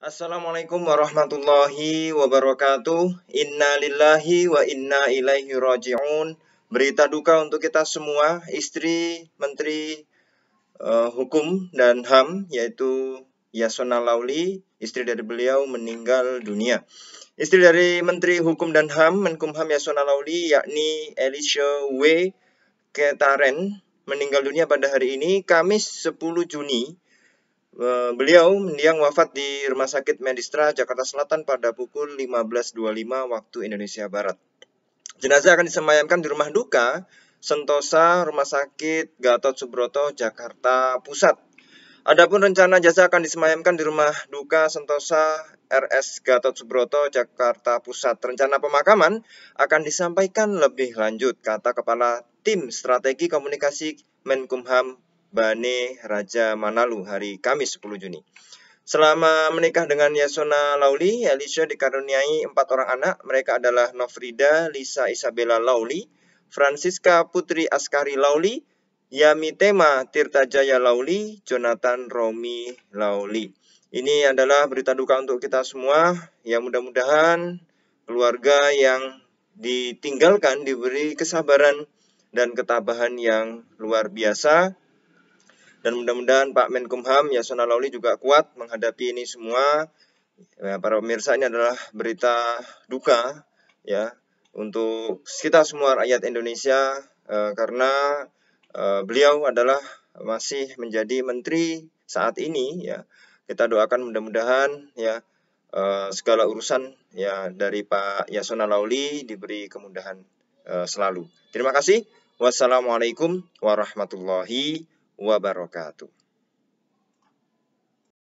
Assalamualaikum warahmatullahi wabarakatuh. Inna lillahi wa inna ilaihi raji'un. Berita duka untuk kita semua, istri Menteri uh, Hukum dan HAM yaitu Yasona Lauli, istri dari beliau meninggal dunia. Istri dari Menteri Hukum dan HAM, Menkumham Yasona Lauli yakni Elisha W. Ketaren meninggal dunia pada hari ini Kamis 10 Juni Eh, beliau mendiang wafat di Rumah Sakit Medistra, Jakarta Selatan pada pukul 15.25 waktu Indonesia Barat. Jenazah akan disemayamkan di rumah duka Sentosa Rumah Sakit Gatot Subroto, Jakarta Pusat. Adapun rencana jasa akan disemayamkan di rumah duka Sentosa RS Gatot Subroto, Jakarta Pusat. Rencana pemakaman akan disampaikan lebih lanjut, kata Kepala Tim Strategi Komunikasi Menkumham Bane Raja Manalu hari Kamis 10 Juni. Selama menikah dengan Yasona Lauli, Alicia dikaruniai empat orang anak. Mereka adalah Nofrida, Lisa Isabella Lauli, Francisca Putri Askari Lauli, Yamitema Tirtajaya Lauli, Jonathan Romi Lauli. Ini adalah berita duka untuk kita semua. Ya mudah-mudahan keluarga yang ditinggalkan diberi kesabaran dan ketabahan yang luar biasa dan mudah-mudahan Pak Menkumham Yasona Lauli juga kuat menghadapi ini semua. Ya, para pemirsa ini adalah berita duka ya untuk kita semua rakyat Indonesia eh, karena eh, beliau adalah masih menjadi menteri saat ini ya. Kita doakan mudah-mudahan ya eh, segala urusan ya dari Pak Yasona Lauli diberi kemudahan eh, selalu. Terima kasih. Wassalamualaikum warahmatullahi wabarakatuh.